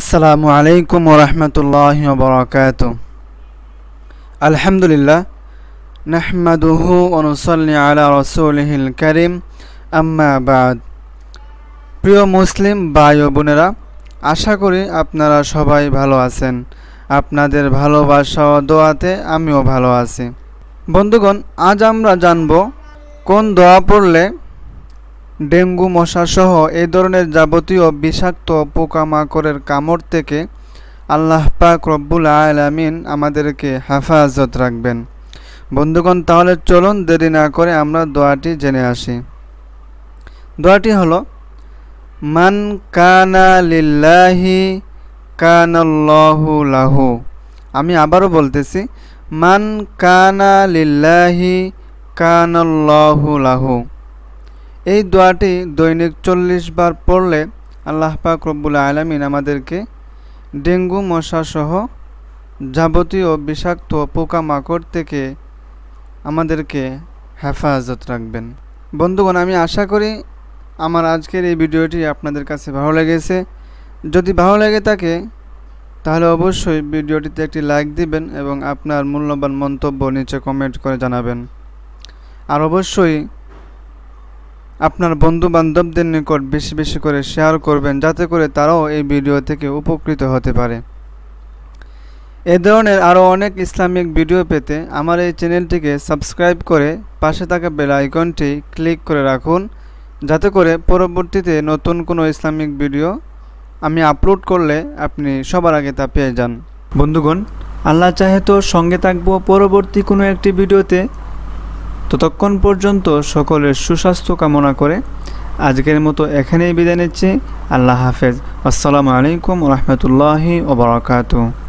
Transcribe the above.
আসসালামু আলাইকুম ওরহমতুল্লাহ বরকাত আলহামদুলিল্লাহ নাহমাদুহু অনুসল্লি আলা রসুলহিল করিম আম্মাবাদ প্রিয় মুসলিম ভাই ও বোনেরা আশা করি আপনারা সবাই ভালো আছেন আপনাদের ভালোবাসা ও দোয়াতে আমিও ভালো আছি বন্ধুগণ আজ আমরা জানব কোন দোয়া পড়লে ডেঙ্গু মশাসহ এই ধরনের যাবতীয় বিষাক্ত পোকামাকড়ের কামড় থেকে আল্লাহ পাক রব্বুল আলামিন আমাদেরকে হেফাজত রাখবেন বন্ধুগণ তাহলে চলুন দেরি না করে আমরা দোয়াটি জেনে আসি দোয়াটি হলো মান কানা লিল্লাহি কানাল্লাহু লাহু আমি আবারও বলতেছি মান কানা লিল্লাহি কানাল্লাহু লাহু এই দোয়াটি দৈনিক চল্লিশ বার পড়লে আল্লাহ পাক রব্বুল আলমিন আমাদেরকে ডেঙ্গু মশাসহ যাবতীয় বিষাক্ত পোকামাকড় থেকে আমাদেরকে হেফাজত রাখবেন বন্ধুগণ আমি আশা করি আমার আজকের এই ভিডিওটি আপনাদের কাছে ভালো লেগেছে যদি ভালো লেগে থাকে তাহলে অবশ্যই ভিডিওটিতে একটি লাইক দিবেন এবং আপনার মূল্যবান মন্তব্য নিচে কমেন্ট করে জানাবেন আর অবশ্যই আপনার বন্ধু বান্ধবদের নিকট বেশি বেশি করে শেয়ার করবেন যাতে করে তারাও এই ভিডিও থেকে উপকৃত হতে পারে এ ধরনের আরও অনেক ইসলামিক ভিডিও পেতে আমার এই চ্যানেলটিকে সাবস্ক্রাইব করে পাশে থাকা বেল আইকনটি ক্লিক করে রাখুন যাতে করে পরবর্তীতে নতুন কোনো ইসলামিক ভিডিও আমি আপলোড করলে আপনি সবার আগে তা পেয়ে যান বন্ধুগণ আল্লাহ চাহে তো সঙ্গে থাকবো পরবর্তী কোনো একটি ভিডিওতে ততক্ষণ পর্যন্ত সকলের সুস্বাস্থ্য কামনা করে আজকের মতো এখানেই বিদায় নিচ্ছি আল্লাহ হাফেজ আসসালামু আলাইকুম রহমতুল্লাহি ওবরাকাতু